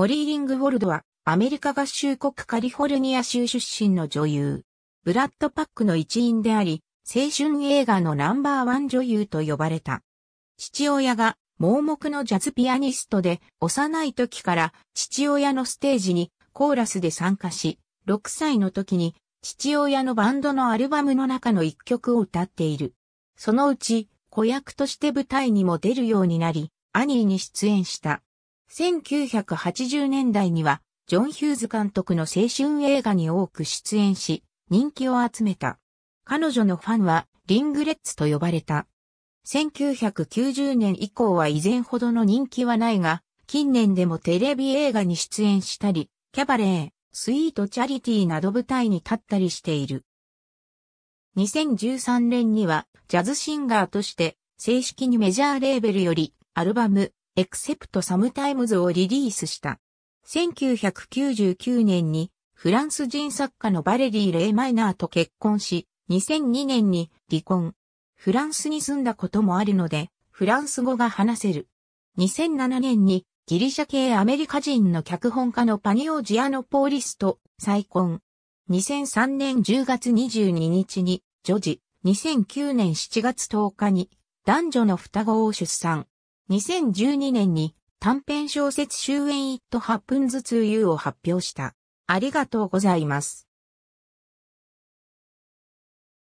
モリー・リングウォルドは、アメリカ合衆国カリフォルニア州出身の女優。ブラッド・パックの一員であり、青春映画のナンバーワン女優と呼ばれた。父親が盲目のジャズピアニストで、幼い時から父親のステージにコーラスで参加し、6歳の時に父親のバンドのアルバムの中の一曲を歌っている。そのうち子役として舞台にも出るようになり、アニーに出演した。1980年代には、ジョン・ヒューズ監督の青春映画に多く出演し、人気を集めた。彼女のファンは、リングレッツと呼ばれた。1990年以降は以前ほどの人気はないが、近年でもテレビ映画に出演したり、キャバレー、スイートチャリティーなど舞台に立ったりしている。2013年にはジャズシンガーとして正式にメジャーレーベルよりアルバムエクセプトサムタイムズをリリースした。1999年にフランス人作家のバレリー・レイ・マイナーと結婚し、2002年に離婚。フランスに住んだこともあるので、フランス語が話せる。2007年にギリシャ系アメリカ人の脚本家のパニオジアノポーリスと再婚。2003年10月22日に女児、2009年7月10日に男女の双子を出産。2012年に短編小説終焉 It Happens to You を発表した。ありがとうございます。